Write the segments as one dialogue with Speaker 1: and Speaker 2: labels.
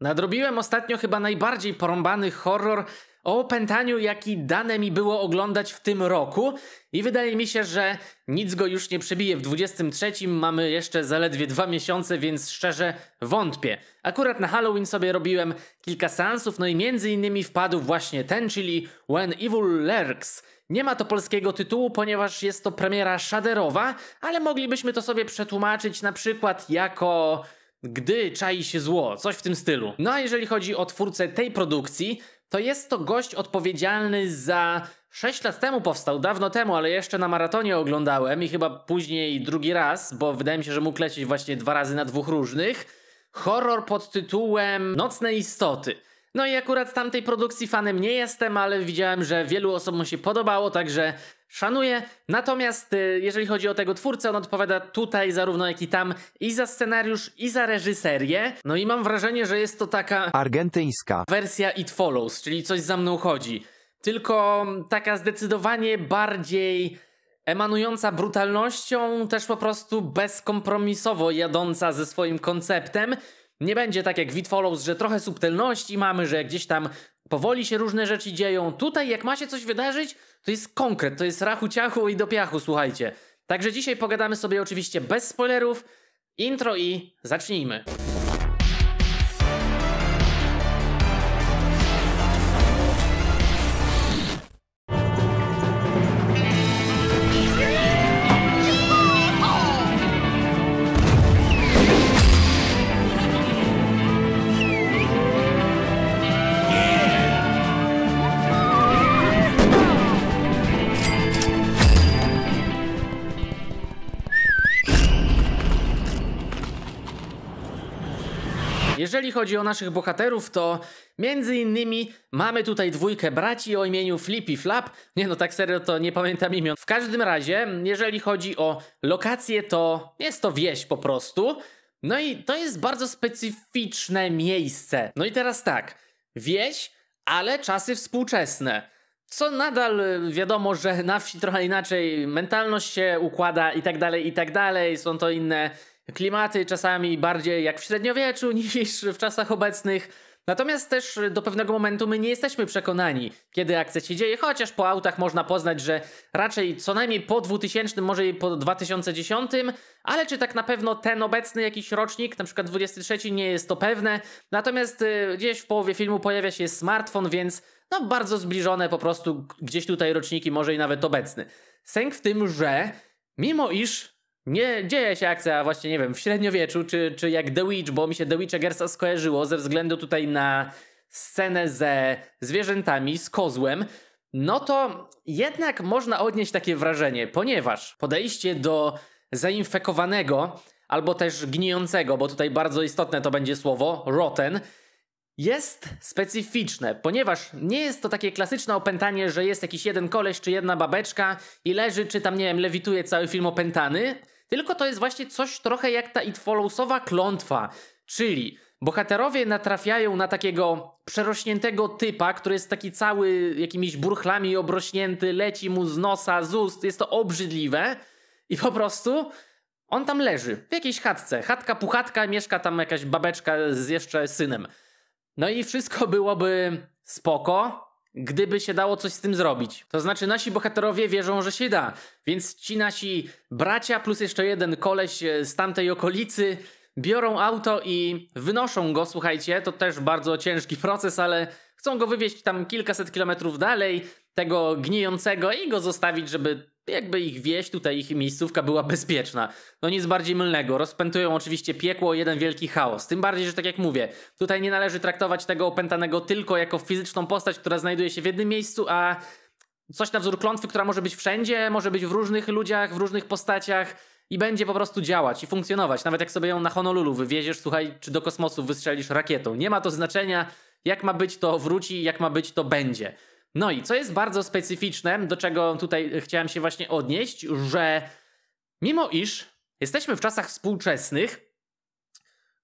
Speaker 1: Nadrobiłem ostatnio chyba najbardziej porąbany horror o opętaniu, jaki dane mi było oglądać w tym roku i wydaje mi się, że nic go już nie przebije. W 23 mamy jeszcze zaledwie dwa miesiące, więc szczerze wątpię. Akurat na Halloween sobie robiłem kilka seansów, no i między innymi wpadł właśnie ten, czyli When Evil Lurks. Nie ma to polskiego tytułu, ponieważ jest to premiera shaderowa, ale moglibyśmy to sobie przetłumaczyć na przykład jako gdy czai się zło, coś w tym stylu. No a jeżeli chodzi o twórcę tej produkcji, to jest to gość odpowiedzialny za. 6 lat temu powstał, dawno temu, ale jeszcze na maratonie oglądałem i chyba później drugi raz, bo wydaje mi się, że mógł lecieć właśnie dwa razy na dwóch różnych. Horror pod tytułem Nocne Istoty. No i akurat tamtej produkcji fanem nie jestem, ale widziałem, że wielu osobom się podobało, także szanuję. Natomiast y, jeżeli chodzi o tego twórcę, on odpowiada tutaj zarówno jak i tam i za scenariusz, i za reżyserię. No i mam wrażenie, że jest to taka argentyńska wersja It Follows, czyli coś za mną chodzi. Tylko mm, taka zdecydowanie bardziej emanująca brutalnością, też po prostu bezkompromisowo jadąca ze swoim konceptem. Nie będzie tak jak Witfollows, że trochę subtelności mamy, że gdzieś tam powoli się różne rzeczy dzieją. Tutaj jak ma się coś wydarzyć, to jest konkret, to jest rachu ciachu i do piachu, słuchajcie. Także dzisiaj pogadamy sobie oczywiście bez spoilerów. Intro i zacznijmy. Jeżeli chodzi o naszych bohaterów, to między innymi mamy tutaj dwójkę braci o imieniu Flippy Flap. Nie no, tak serio to nie pamiętam imion. W każdym razie, jeżeli chodzi o lokację, to jest to wieś po prostu. No i to jest bardzo specyficzne miejsce. No i teraz tak, wieś, ale czasy współczesne. Co nadal e, wiadomo, że na wsi trochę inaczej mentalność się układa i tak dalej, i tak dalej. Są to inne klimaty czasami bardziej jak w średniowieczu niż w czasach obecnych. Natomiast też do pewnego momentu my nie jesteśmy przekonani, kiedy akcja się dzieje, chociaż po autach można poznać, że raczej co najmniej po 2000, może i po 2010, ale czy tak na pewno ten obecny jakiś rocznik, na przykład 23, nie jest to pewne. Natomiast y, gdzieś w połowie filmu pojawia się smartfon, więc no bardzo zbliżone po prostu gdzieś tutaj roczniki, może i nawet obecny. Sęk w tym, że mimo iż nie dzieje się akcja właśnie, nie wiem, w średniowieczu, czy, czy jak The Witch, bo mi się The Witcher Gersa skojarzyło ze względu tutaj na scenę ze zwierzętami, z kozłem, no to jednak można odnieść takie wrażenie, ponieważ podejście do zainfekowanego albo też gnijącego, bo tutaj bardzo istotne to będzie słowo, rotten, jest specyficzne, ponieważ nie jest to takie klasyczne opętanie, że jest jakiś jeden koleś czy jedna babeczka i leży, czy tam, nie wiem, lewituje cały film opętany, tylko to jest właśnie coś trochę jak ta It Followsowa klątwa, czyli bohaterowie natrafiają na takiego przerośniętego typa, który jest taki cały jakimiś burchlami obrośnięty, leci mu z nosa, z ust, jest to obrzydliwe i po prostu on tam leży w jakiejś chatce. Chatka puchatka, mieszka tam jakaś babeczka z jeszcze synem. No i wszystko byłoby spoko, gdyby się dało coś z tym zrobić. To znaczy, nasi bohaterowie wierzą, że się da. Więc ci nasi bracia, plus jeszcze jeden koleś e, z tamtej okolicy, biorą auto i wynoszą go. Słuchajcie, to też bardzo ciężki proces, ale chcą go wywieźć tam kilkaset kilometrów dalej, tego gnijącego, i go zostawić, żeby jakby ich wieś, tutaj ich miejscówka była bezpieczna. No nic bardziej mylnego. Rozpętują oczywiście piekło jeden wielki chaos. Tym bardziej, że tak jak mówię, tutaj nie należy traktować tego opętanego tylko jako fizyczną postać, która znajduje się w jednym miejscu, a coś na wzór klątwy, która może być wszędzie, może być w różnych ludziach, w różnych postaciach i będzie po prostu działać i funkcjonować. Nawet jak sobie ją na Honolulu wywieziesz, słuchaj, czy do kosmosu wystrzelisz rakietą. Nie ma to znaczenia. Jak ma być, to wróci, jak ma być, to będzie. No i co jest bardzo specyficzne, do czego tutaj chciałem się właśnie odnieść, że mimo iż jesteśmy w czasach współczesnych,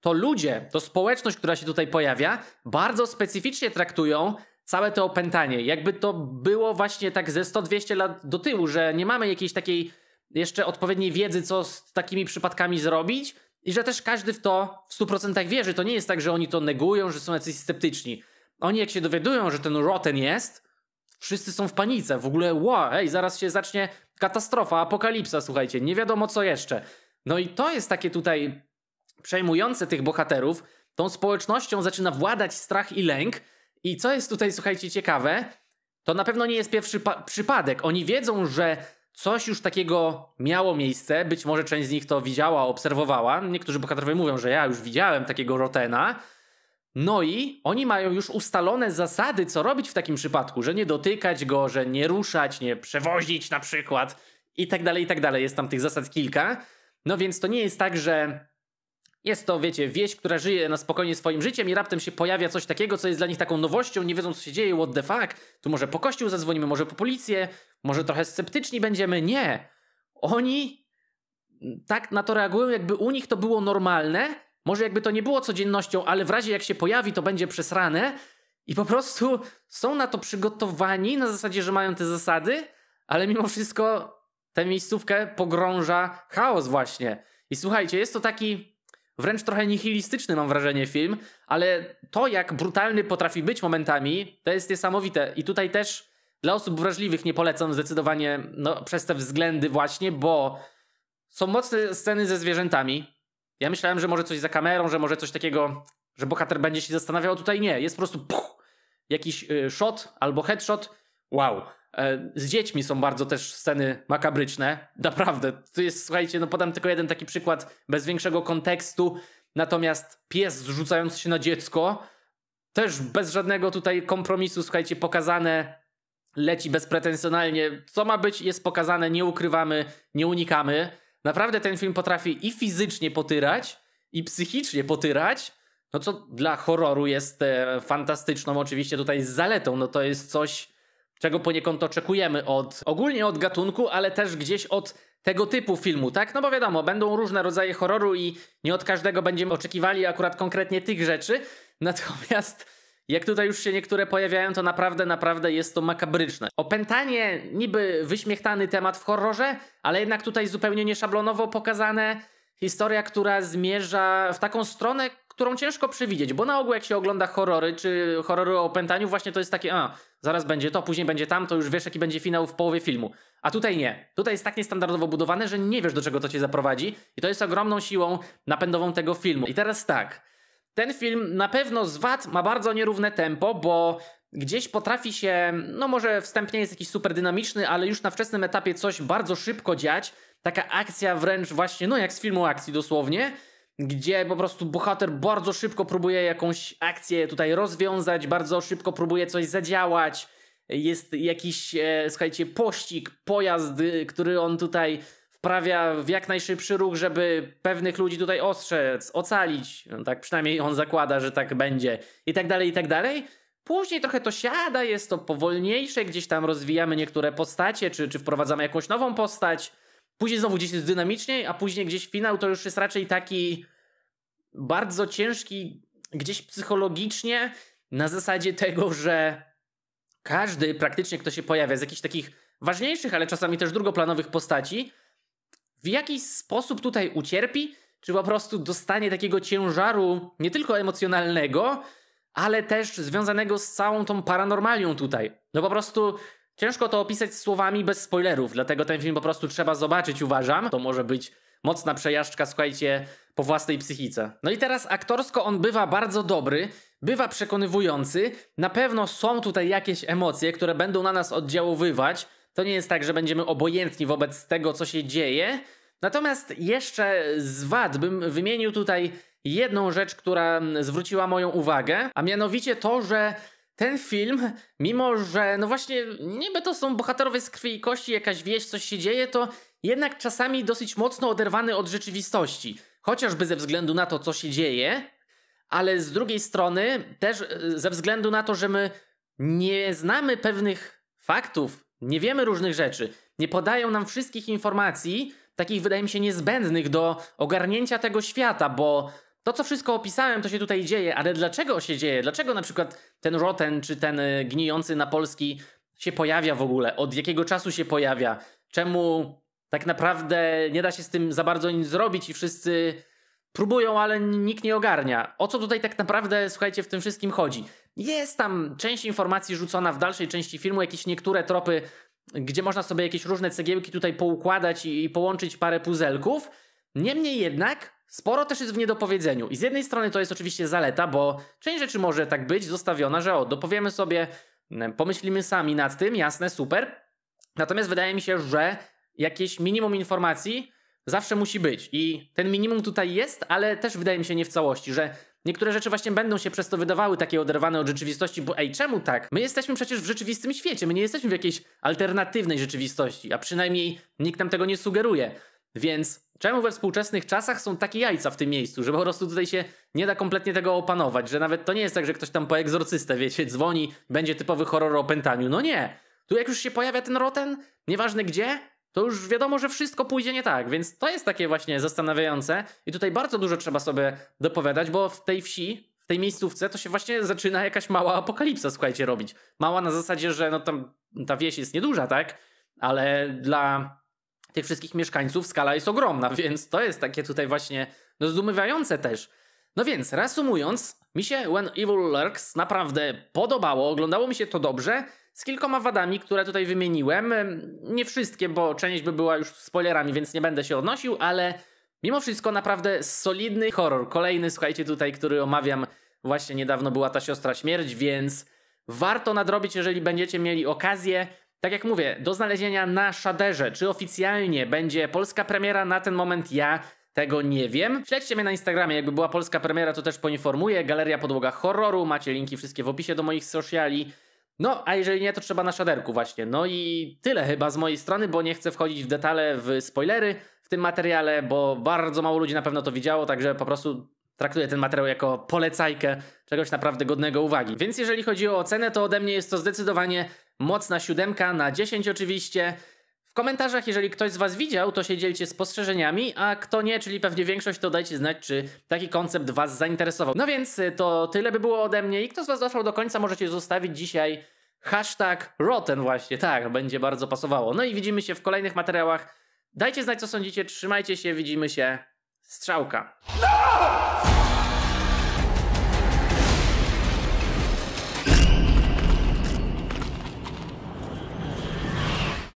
Speaker 1: to ludzie, to społeczność, która się tutaj pojawia, bardzo specyficznie traktują całe to opętanie. Jakby to było właśnie tak ze 100-200 lat do tyłu, że nie mamy jakiejś takiej jeszcze odpowiedniej wiedzy, co z takimi przypadkami zrobić i że też każdy w to w 100% wierzy. To nie jest tak, że oni to negują, że są jacyś sceptyczni. Oni jak się dowiadują, że ten rotten jest, wszyscy są w panice, w ogóle wow, hej, zaraz się zacznie katastrofa, apokalipsa, słuchajcie, nie wiadomo co jeszcze. No i to jest takie tutaj przejmujące tych bohaterów, tą społecznością zaczyna władać strach i lęk i co jest tutaj, słuchajcie, ciekawe, to na pewno nie jest pierwszy przypadek. Oni wiedzą, że coś już takiego miało miejsce, być może część z nich to widziała, obserwowała. Niektórzy bohaterowie mówią, że ja już widziałem takiego Rotena, no i oni mają już ustalone zasady, co robić w takim przypadku, że nie dotykać go, że nie ruszać, nie przewozić na przykład i tak dalej, i tak dalej. Jest tam tych zasad kilka. No więc to nie jest tak, że jest to, wiecie, wieś, która żyje na spokojnie swoim życiem i raptem się pojawia coś takiego, co jest dla nich taką nowością, nie wiedzą co się dzieje, what the fuck. Tu może po kościół zadzwonimy, może po policję, może trochę sceptyczni będziemy. Nie. Oni tak na to reagują, jakby u nich to było normalne, może jakby to nie było codziennością, ale w razie jak się pojawi, to będzie przesrane i po prostu są na to przygotowani na zasadzie, że mają te zasady, ale mimo wszystko tę miejscówkę pogrąża chaos właśnie. I słuchajcie, jest to taki wręcz trochę nihilistyczny, mam wrażenie, film, ale to, jak brutalny potrafi być momentami, to jest niesamowite. I tutaj też dla osób wrażliwych nie polecam zdecydowanie no, przez te względy właśnie, bo są mocne sceny ze zwierzętami, ja myślałem, że może coś za kamerą, że może coś takiego, że bohater będzie się zastanawiał, tutaj nie. Jest po prostu puch, jakiś y, shot albo headshot. Wow. E, z dziećmi są bardzo też sceny makabryczne. Naprawdę. To jest, słuchajcie, no podam tylko jeden taki przykład bez większego kontekstu. Natomiast pies rzucający się na dziecko, też bez żadnego tutaj kompromisu, słuchajcie, pokazane leci bezpretensjonalnie. Co ma być, jest pokazane, nie ukrywamy, nie unikamy. Naprawdę ten film potrafi i fizycznie potyrać, i psychicznie potyrać, no co dla horroru jest e, fantastyczną oczywiście tutaj zaletą, no to jest coś, czego poniekąd oczekujemy od, ogólnie od gatunku, ale też gdzieś od tego typu filmu, tak? No bo wiadomo, będą różne rodzaje horroru i nie od każdego będziemy oczekiwali akurat konkretnie tych rzeczy, natomiast jak tutaj już się niektóre pojawiają, to naprawdę, naprawdę jest to makabryczne. Opętanie, niby wyśmiechtany temat w horrorze, ale jednak tutaj zupełnie nieszablonowo pokazane. Historia, która zmierza w taką stronę, którą ciężko przewidzieć, bo na ogół jak się ogląda horrory, czy horrory o opętaniu, właśnie to jest takie, a, zaraz będzie to, później będzie tam, to już wiesz jaki będzie finał w połowie filmu. A tutaj nie. Tutaj jest tak niestandardowo budowane, że nie wiesz do czego to cię zaprowadzi i to jest ogromną siłą napędową tego filmu. I teraz tak, ten film na pewno z wad ma bardzo nierówne tempo, bo gdzieś potrafi się, no może wstępnie jest jakiś super dynamiczny, ale już na wczesnym etapie coś bardzo szybko dziać. Taka akcja wręcz właśnie, no jak z filmu akcji dosłownie, gdzie po prostu bohater bardzo szybko próbuje jakąś akcję tutaj rozwiązać, bardzo szybko próbuje coś zadziałać. Jest jakiś, e, słuchajcie, pościg, pojazd, y, który on tutaj sprawia w jak najszybszy ruch, żeby pewnych ludzi tutaj ostrzec, ocalić. No, tak przynajmniej on zakłada, że tak będzie i tak dalej, i tak dalej. Później trochę to siada, jest to powolniejsze, gdzieś tam rozwijamy niektóre postacie, czy, czy wprowadzamy jakąś nową postać. Później znowu gdzieś jest dynamiczniej, a później gdzieś finał to już jest raczej taki bardzo ciężki, gdzieś psychologicznie, na zasadzie tego, że każdy praktycznie, kto się pojawia z jakichś takich ważniejszych, ale czasami też drugoplanowych postaci, w jakiś sposób tutaj ucierpi, czy po prostu dostanie takiego ciężaru nie tylko emocjonalnego, ale też związanego z całą tą paranormalią tutaj. No po prostu ciężko to opisać słowami bez spoilerów, dlatego ten film po prostu trzeba zobaczyć, uważam. To może być mocna przejażdżka, słuchajcie, po własnej psychice. No i teraz aktorsko on bywa bardzo dobry, bywa przekonywujący. Na pewno są tutaj jakieś emocje, które będą na nas oddziaływać. To nie jest tak, że będziemy obojętni wobec tego, co się dzieje, Natomiast jeszcze z wad bym wymienił tutaj jedną rzecz, która zwróciła moją uwagę, a mianowicie to, że ten film, mimo że no właśnie niby to są bohaterowie z krwi i kości, jakaś wieś, coś się dzieje, to jednak czasami dosyć mocno oderwany od rzeczywistości. Chociażby ze względu na to, co się dzieje, ale z drugiej strony też e, ze względu na to, że my nie znamy pewnych faktów, nie wiemy różnych rzeczy, nie podają nam wszystkich informacji, takich wydaje mi się niezbędnych do ogarnięcia tego świata, bo to, co wszystko opisałem, to się tutaj dzieje, ale dlaczego się dzieje? Dlaczego na przykład ten rotten czy ten y, gnijący na polski się pojawia w ogóle? Od jakiego czasu się pojawia? Czemu tak naprawdę nie da się z tym za bardzo nic zrobić i wszyscy próbują, ale nikt nie ogarnia? O co tutaj tak naprawdę, słuchajcie, w tym wszystkim chodzi? Jest tam część informacji rzucona w dalszej części filmu, jakieś niektóre tropy gdzie można sobie jakieś różne cegiełki tutaj poukładać i, i połączyć parę puzelków. Niemniej jednak sporo też jest w niedopowiedzeniu. I z jednej strony to jest oczywiście zaleta, bo część rzeczy może tak być zostawiona, że o, dopowiemy sobie, pomyślimy sami nad tym, jasne, super. Natomiast wydaje mi się, że jakieś minimum informacji zawsze musi być. I ten minimum tutaj jest, ale też wydaje mi się nie w całości, że Niektóre rzeczy właśnie będą się przez to wydawały takie oderwane od rzeczywistości, bo ej, czemu tak? My jesteśmy przecież w rzeczywistym świecie, my nie jesteśmy w jakiejś alternatywnej rzeczywistości, a przynajmniej nikt nam tego nie sugeruje. Więc czemu we współczesnych czasach są takie jajca w tym miejscu, że po prostu tutaj się nie da kompletnie tego opanować, że nawet to nie jest tak, że ktoś tam po egzorcystę, wiecie, dzwoni, będzie typowy horror o pętaniu. No nie. Tu jak już się pojawia ten roten, nieważne gdzie, to już wiadomo, że wszystko pójdzie nie tak, więc to jest takie właśnie zastanawiające i tutaj bardzo dużo trzeba sobie dopowiadać, bo w tej wsi, w tej miejscówce to się właśnie zaczyna jakaś mała apokalipsa, słuchajcie, robić. Mała na zasadzie, że no tam ta wieś jest nieduża, tak? Ale dla tych wszystkich mieszkańców skala jest ogromna, więc to jest takie tutaj właśnie no, zdumiewające też. No więc, reasumując, mi się When Evil Lurks naprawdę podobało, oglądało mi się to dobrze, z kilkoma wadami, które tutaj wymieniłem. Nie wszystkie, bo część by była już spoilerami, więc nie będę się odnosił, ale mimo wszystko naprawdę solidny horror. Kolejny, słuchajcie, tutaj, który omawiam, właśnie niedawno była ta siostra śmierć, więc warto nadrobić, jeżeli będziecie mieli okazję. Tak jak mówię, do znalezienia na Shaderze, czy oficjalnie będzie polska premiera, na ten moment ja tego nie wiem. Śledźcie mnie na Instagramie, jakby była polska premiera, to też poinformuję. Galeria Podłoga Horroru, macie linki wszystkie w opisie do moich sociali. No, a jeżeli nie, to trzeba na szaderku właśnie. No i tyle chyba z mojej strony, bo nie chcę wchodzić w detale, w spoilery w tym materiale, bo bardzo mało ludzi na pewno to widziało, także po prostu traktuję ten materiał jako polecajkę czegoś naprawdę godnego uwagi. Więc jeżeli chodzi o ocenę, to ode mnie jest to zdecydowanie mocna siódemka na 10 oczywiście komentarzach, jeżeli ktoś z Was widział, to się dzielcie spostrzeżeniami, a kto nie, czyli pewnie większość, to dajcie znać, czy taki koncept Was zainteresował. No więc y, to tyle by było ode mnie i kto z Was dotrwał do końca, możecie zostawić dzisiaj hashtag Rotten właśnie, tak, będzie bardzo pasowało. No i widzimy się w kolejnych materiałach. Dajcie znać, co sądzicie, trzymajcie się, widzimy się. Strzałka. No!